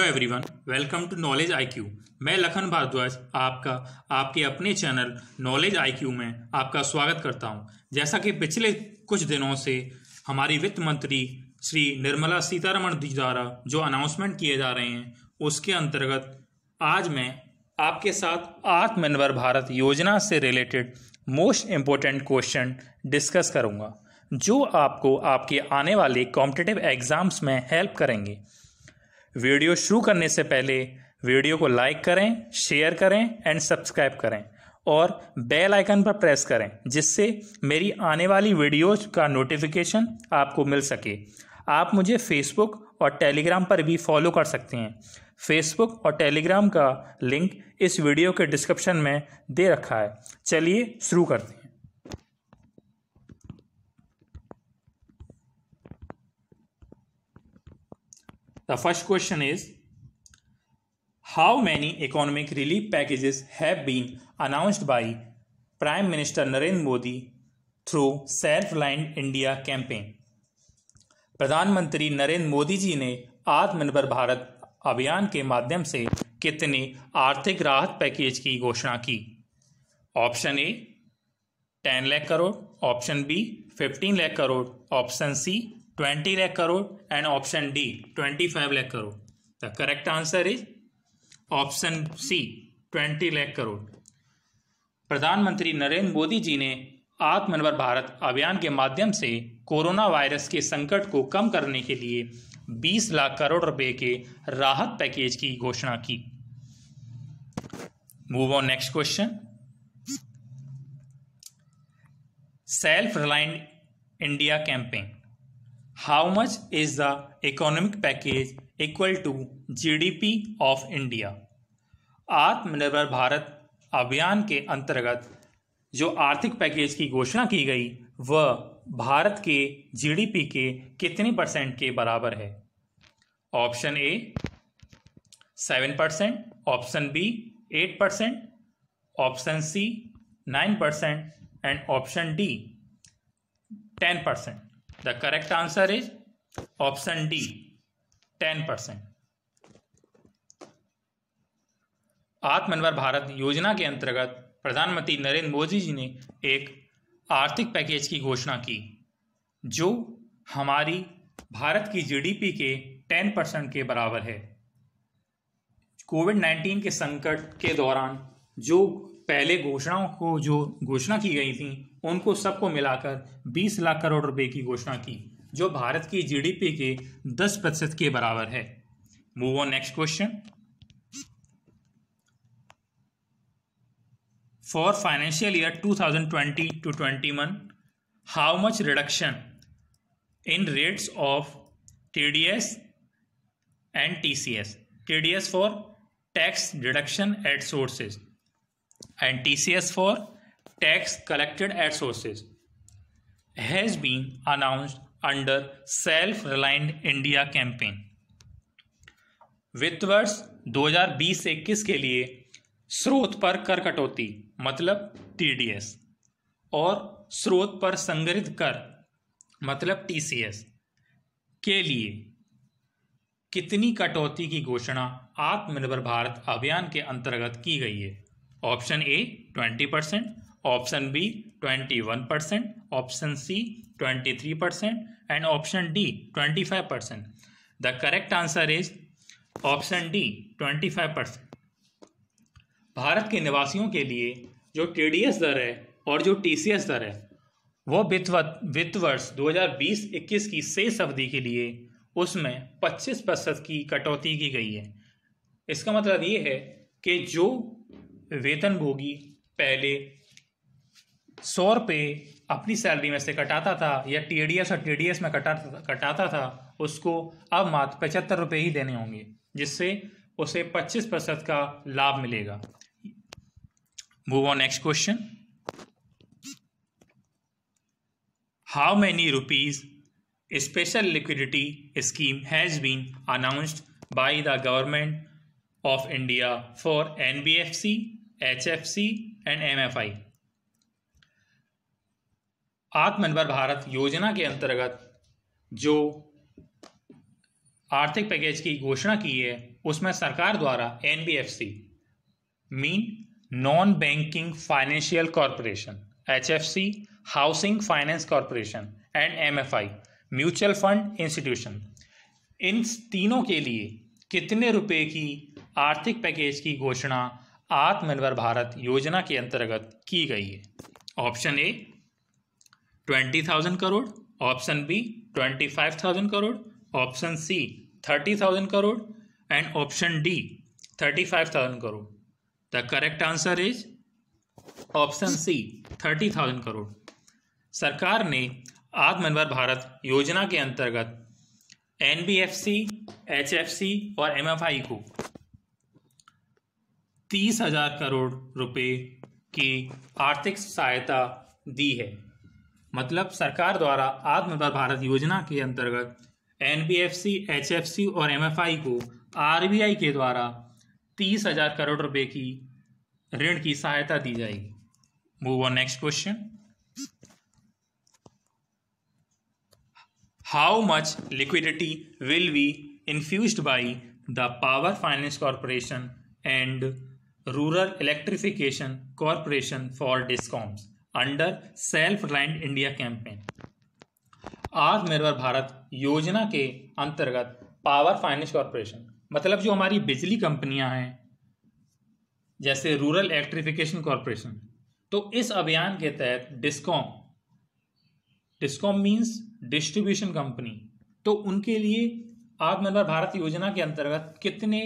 Hello everyone welcome to knowledge IQ मैं लखन भारद्वाज आपका आपके अपने चैनल नॉलेज आईक्यू में आपका स्वागत करता हूं जैसा कि पिछले कुछ दिनों से हमारी वित्त मंत्री श्री निर्मला सीतारमण जी द्वारा जो अनाउंसमेंट किए जा रहे हैं उसके अंतर्गत आज मैं आपके साथ आत्मनिर्भर भारत योजना से related most important question discuss करूँगा जो आपको आपके आने वाले कॉम्पिटेटिव एग्जाम्स में हेल्प करेंगे वीडियो शुरू करने से पहले वीडियो को लाइक करें शेयर करें एंड सब्सक्राइब करें और बेल आइकन पर प्रेस करें जिससे मेरी आने वाली वीडियोज का नोटिफिकेशन आपको मिल सके आप मुझे फेसबुक और टेलीग्राम पर भी फॉलो कर सकते हैं फेसबुक और टेलीग्राम का लिंक इस वीडियो के डिस्क्रिप्शन में दे रखा है चलिए शुरू करते हैं the first question is how many economic relief packages have been announced by prime minister Narendra Modi through self reliant India campaign प्रधानमंत्री नरेंद्र मोदी जी ने आत्मनिर्भर भारत अभियान के माध्यम से कितने आर्थिक राहत पैकेज की घोषणा की option A ten lakh crore option B fifteen lakh crore option C 20 lakh crore and option D 25 lakh crore. The correct answer is option C 20 lakh crore. प्रधानमंत्री नरेंद्र मोदी जी ने आत्मनिर्भर भारत अभियान के माध्यम से कोरोना वायरस के संकट को कम करने के लिए 20 लाख करोड़ रुपए के राहत पैकेज की घोषणा की move on next question self reliant India campaign is the is package equal to G D GDP of India Atmanirbhar Bharat अभियान के अंतर्गत जो आर्थिक पैकेज की घोषणा की गई वह भारत के जीडीपी के कितने परसेंट के बराबर है option A seven percent option B eight percent option C nine percent and option D ten percent correct answer is option D ten percent Atmanirbhar Bharat योजना के अंतर्गत प्रधानमंत्री नरेंद्र मोदी जी ने एक आर्थिक पैकेज की घोषणा की जो हमारी भारत की जीडीपी के 10 परसेंट के बराबर है कोविड 19 के संकट के दौरान जो पहले घोषणाओं को जो घोषणा की गई थी उनको सबको मिलाकर 20 लाख करोड़ रुपए की घोषणा की जो भारत की जीडीपी के 10 प्रतिशत के बराबर है move on next question for financial year 2020 thousand twenty to twenty one how much reduction in rates of TDS and TCS TDS for tax deduction at sources and TCS for tax collected at sources has been announced under self reliant India campaign वित्त वर्ष 2020-21 के लिए स्रोत पर कर कटौती मतलब TDS और स्रोत पर संग्रहित कर मतलब टीसीएस के लिए कितनी कटौती की घोषणा आत्मनिर्भर भारत अभियान के अंतर्गत की गई है option A 20 percent option B twenty one percent option C twenty three percent and option D twenty five percent the correct answer is option D twenty five percent Bharat के निवासियों के लिए जो टी डी एस दर है और जो T C S दर है वो वित्त वर्ष दो हज़ार बीस इक्कीस की शेष अवधि के लिए उसमें पच्चीस प्रतिशत की कटौती की गई है इसका मतलब ये है कि जो वेतनभोगी पहले सौ रुपये अपनी सैलरी में से कटाता था या टी डी एस और टी डी एस में कटाता था कटाता था उसको अब मात्र पचहत्तर रुपये ही देने होंगे जिससे उसे पच्चीस प्रतिशत का लाभ मिलेगा move on next question how many rupees special liquidity scheme has been announced by the government of India for an B F C H F C and M F I आत्मनिर्भर भारत योजना के अंतर्गत जो आर्थिक पैकेज की घोषणा की है उसमें सरकार द्वारा N mean non banking financial corporation H housing finance corporation and M mutual fund institution इन तीनों के लिए कितने रुपए की आर्थिक पैकेज की घोषणा आत्मनिर्भर भारत योजना के अंतर्गत की गई है option A twenty thousand crore option B twenty five thousand crore option C thirty thousand crore and option D thirty five thousand crore the correct answer is option C thirty thousand crore सरकार ने आत्मनिर्भर भारत योजना के अंतर्गत N B F C H F C और M F I को तीस हजार करोड़ रुपए की आर्थिक सहायता दी है मतलब सरकार द्वारा आत्मनिर्भर भारत योजना के अंतर्गत N B H F C और एम एफ आई को आर बी आई के द्वारा तीस हजार करोड़ रुपए की ऋण की सहायता दी जाएगी move on next question how much liquidity will be infuse by the power finance corporation and rural electrification corporation for discoms under self Rand India campaign आत्मनिर्भर भारत योजना के अंतर्गत पावर फाइनेंस कॉरपोरेशन मतलब जो हमारी बिजली कंपनियां हैं जैसे रूरल इलेक्ट्रिफिकेशन कॉरपोरेशन तो इस अभियान के तहत discom discom means distribution company तो उनके लिए आत्मनिर्भर भारत योजना के अंतर्गत कितने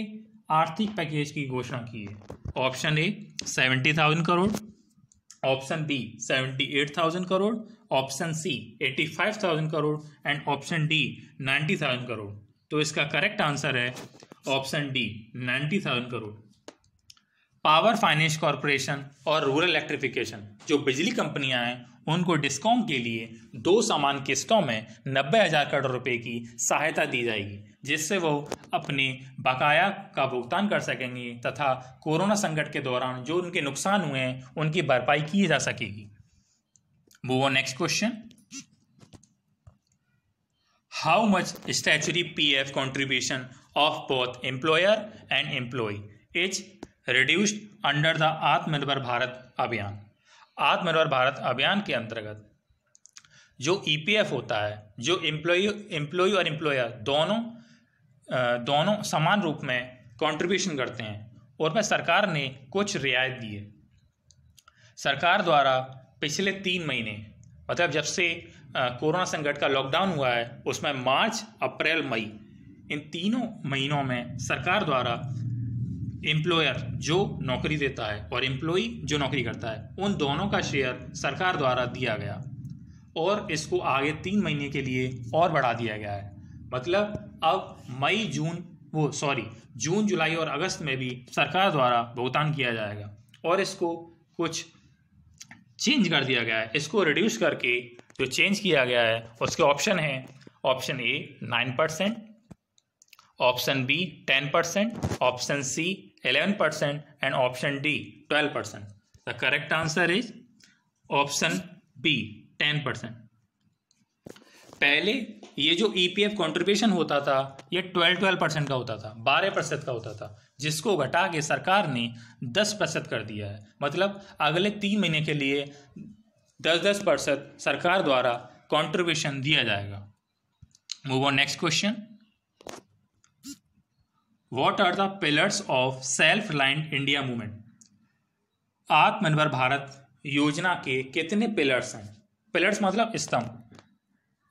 आर्थिक पैकेज की घोषणा की है option A seventy thousand crore option B seventy eight thousand crore option C eighty five thousand crore and option D ninety thousand crore तो इसका करेक्ट आंसर है option D ninety thousand crore power finance corporation और रूरल इलेक्ट्रिफिकेशन जो बिजली कंपनियां हैं उनको डिस्काउंट के लिए दो सामान किस्तों में नब्बे हज़ार करोड़ रुपए की सहायता दी जाएगी जिससे वो अपने बकाया का भुगतान कर सकेंगी तथा कोरोना संकट के दौरान जो उनके नुकसान हुए हैं उनकी भरपाई की जा सकेगी वो next question how much statutory P F contribution of both employer and employ is reduced under the आत्मनिर्भर भारत अभियान आत्मनिर्भर भारत अभियान के अंतर्गत जो ई e होता है जो एम्प्लॉय एम्प्लॉय और एम्प्लॉयर दोनों दोनों समान रूप में कंट्रीब्यूशन करते हैं और में सरकार ने कुछ रियायत दी है सरकार द्वारा पिछले तीन महीने मतलब जब से कोरोना संकट का लॉकडाउन हुआ है उसमें मार्च अप्रैल मई इन तीनों महीनों में सरकार द्वारा एम्प्लॉयर जो नौकरी देता है और एम्प्लॉई जो नौकरी करता है उन दोनों का शेयर सरकार द्वारा दिया गया और इसको आगे तीन महीने के लिए और बढ़ा दिया गया है मतलब अब मई जून वो सॉरी जून जुलाई और अगस्त में भी सरकार द्वारा भुगतान किया जाएगा और इसको कुछ चेंज कर दिया गया है इसको रिड्यूस करके जो चेंज किया गया है उसके ऑप्शन हैं option A nine percent option B ten percent option C eleven percent and option D twelve percent the correct answer is option B ten percent पहले ये जो ईपीएफ e कंट्रीब्यूशन होता था ये ट्वेल्व ट्वेल्व परसेंट का होता था बारह प्रतिशत का होता था जिसको घटा के सरकार ने दस प्रतिशत कर दिया है मतलब अगले तीन महीने के लिए दस दस प्रतिशत सरकार द्वारा कंट्रीब्यूशन दिया जाएगा move on next question what are the pillars of self reliant India movement आत्मनिर्भर भारत योजना के कितने पिलर्स हैं पिलर्स मतलब स्तंभ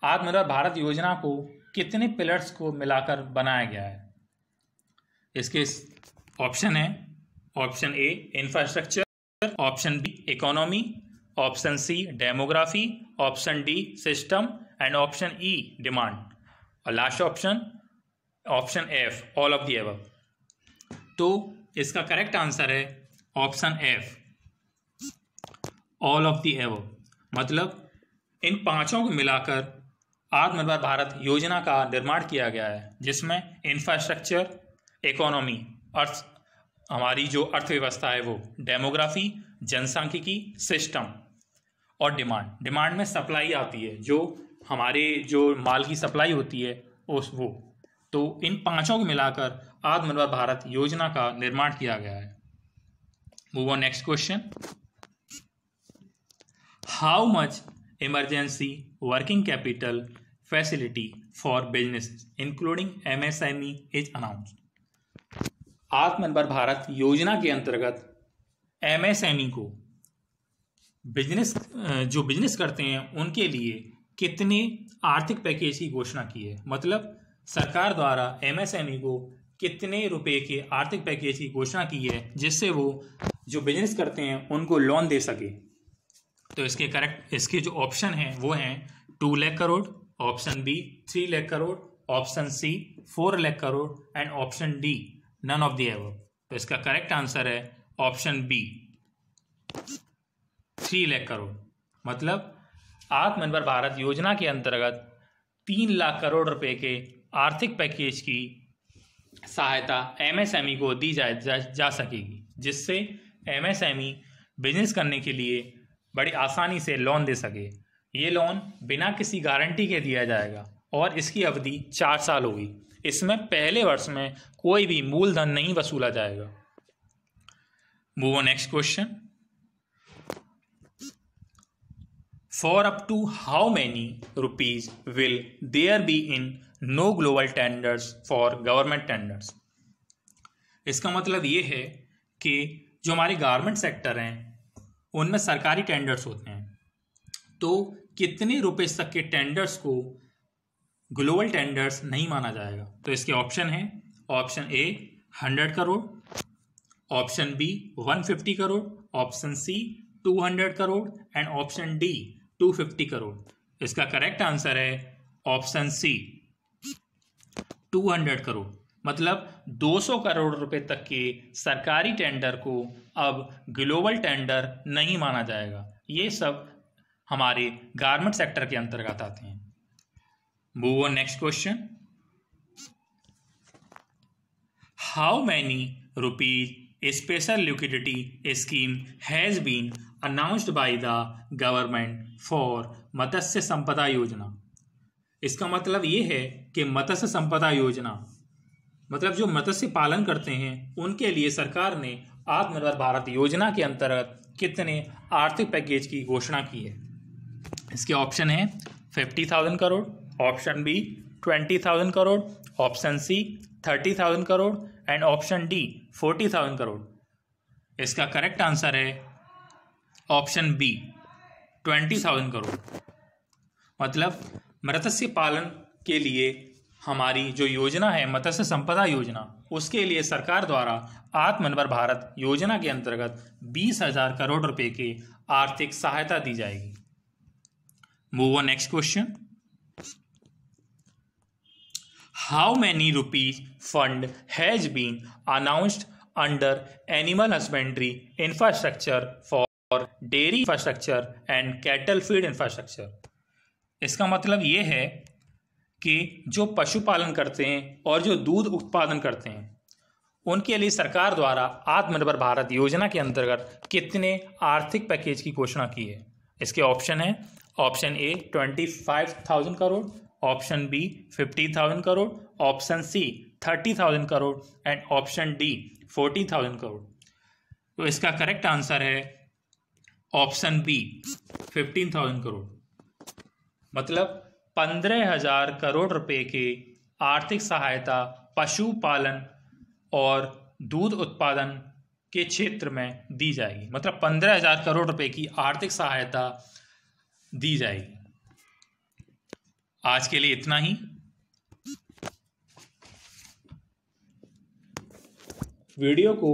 आत्मनिर्भर भारत योजना को कितने पिलर्स को मिलाकर बनाया गया है इसके ऑप्शन है option A infrastructure option B economy option C demography option D system and option E demand और last option option F all of the एव तो इसका करेक्ट आंसर है option F all of the एव मतलब इन पांचों को मिलाकर आत्मनिर्भर भारत योजना का निर्माण किया गया है जिसमें इंफ्रास्ट्रक्चर इकोनॉमी अर्थ हमारी जो अर्थव्यवस्था है वो डेमोग्राफी जनसंख्यिकी सिस्टम और डिमांड डिमांड में सप्लाई आती है जो हमारे जो माल की सप्लाई होती है उस वो तो इन पांचों को मिलाकर आत्मनिर्भर भारत योजना का निर्माण किया गया है move on next question how much emergency working capital facility for businesses, including MSME, is announced. आत्मनिर्भर भारत योजना के अंतर्गत एमएसएमई e को बिजनेस जो बिजनेस करते हैं उनके लिए कितने आर्थिक पैकेज की घोषणा की है मतलब सरकार द्वारा एमएसएमई e को कितने रुपए के आर्थिक पैकेज की घोषणा की है जिससे वो जो बिजनेस करते हैं उनको लोन दे सके तो इसके करेक्ट इसके जो ऑप्शन हैं वो हैं to lakh crore option B three lakh crore option C four lakh crore and option D none of the ever तो इसका करेक्ट आंसर है option B three lakh crore मतलब आत्मनिर्भर भारत योजना के अंतर्गत तीन लाख करोड़ रुपए के आर्थिक पैकेज की सहायता एमएसएमई e को दी जा, जा, जा सकेगी जिससे एमएसएमई बिजनेस e करने के लिए बड़ी आसानी से लोन दे सके ये लोन बिना किसी गारंटी के दिया जाएगा और इसकी अवधि चार साल होगी इसमें पहले वर्ष में कोई भी मूलधन नहीं वसूला जाएगा move next question for up to how many rupees will there be in no global tenders for government tenders इसका मतलब ये है कि जो हमारे गवर्नमेंट सेक्टर हैं उनमें सरकारी टेंडर्स होते हैं तो कितने रुपए तक के टेंडर्स को ग्लोबल टेंडर्स नहीं माना जाएगा तो इसके ऑप्शन हैं option A hundred crore option B one fifty crore option C two hundred crore and option D to fifty crore इसका करेक्ट आंसर है option C two hundred crore मतलब 200 करोड़ रुपए तक के सरकारी टेंडर को अब ग्लोबल टेंडर नहीं माना जाएगा ये सब हमारे गारमेंट सेक्टर के अंतर्गत आते हैं move on next question how many rupees special liquidity scheme has been announced by the government for मत्स्य संपदा योजना इसका मतलब ये है कि मत्स्य संपदा योजना मतलब जो मत्स्य पालन करते हैं उनके लिए सरकार ने आत्मनिर्भर भारत योजना के अंतर्गत कितने आर्थिक पैकेज की घोषणा की है इसके ऑप्शन है fifty thousand crore option B twenty thousand crore option C thirty thousand crore and option D forty thousand crore इसका करेक्ट आंसर है option B twenty thousand crore मतलब मत्स्य पालन के लिए हमारी जो योजना है मत्स्य संपदा योजना उसके लिए सरकार द्वारा आत्मनिर्भर भारत योजना के अंतर्गत बीस हजार करोड़ रुपए की आर्थिक सहायता दी जाएगी move on next question how many rupees fund has been announced under animal husbandry infrastructure for dairy infrastructure and cattle feed infrastructure इसका मतलब यह है कि जो पशुपालन करते हैं और जो दूध उत्पादन करते हैं उनके लिए सरकार द्वारा आत्मनिर्भर भारत योजना के अंतर्गत कितने आर्थिक पैकेज की घोषणा की है इसके ऑप्शन है option A twenty five thousand crore option B fifty thousand crore option C thirty thousand crore and option D forty thousand crore तो इसका करेक्ट आंसर है option B fifteen thousand crore मतलब पंद्रह हजार करोड़ रुपए के आर्थिक सहायता पशुपालन और दूध उत्पादन के क्षेत्र में दी जाएगी मतलब पंद्रह हजार करोड़ रुपए की आर्थिक सहायता दी जाएगी आज के लिए इतना ही वीडियो को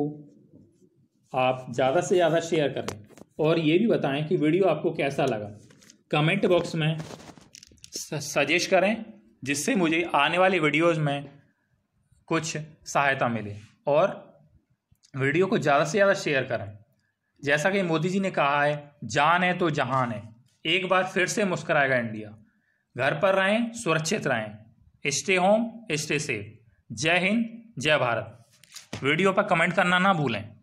आप ज़्यादा से ज़्यादा शेयर करें और ये भी बताएं कि वीडियो आपको कैसा लगा कमेंट बॉक्स में सजेस्ट करें जिससे मुझे आने वाले वीडियोस में कुछ सहायता मिले और वीडियो को ज़्यादा से ज़्यादा शेयर करें जैसा कि मोदी जी ने कहा है जान है तो जहान है एक बार फिर से मुस्कराएगा इंडिया घर पर रहें सुरक्षित रहें स्टे होम स्टे सेफ जय हिंद जय भारत वीडियो पर कमेंट करना ना भूलें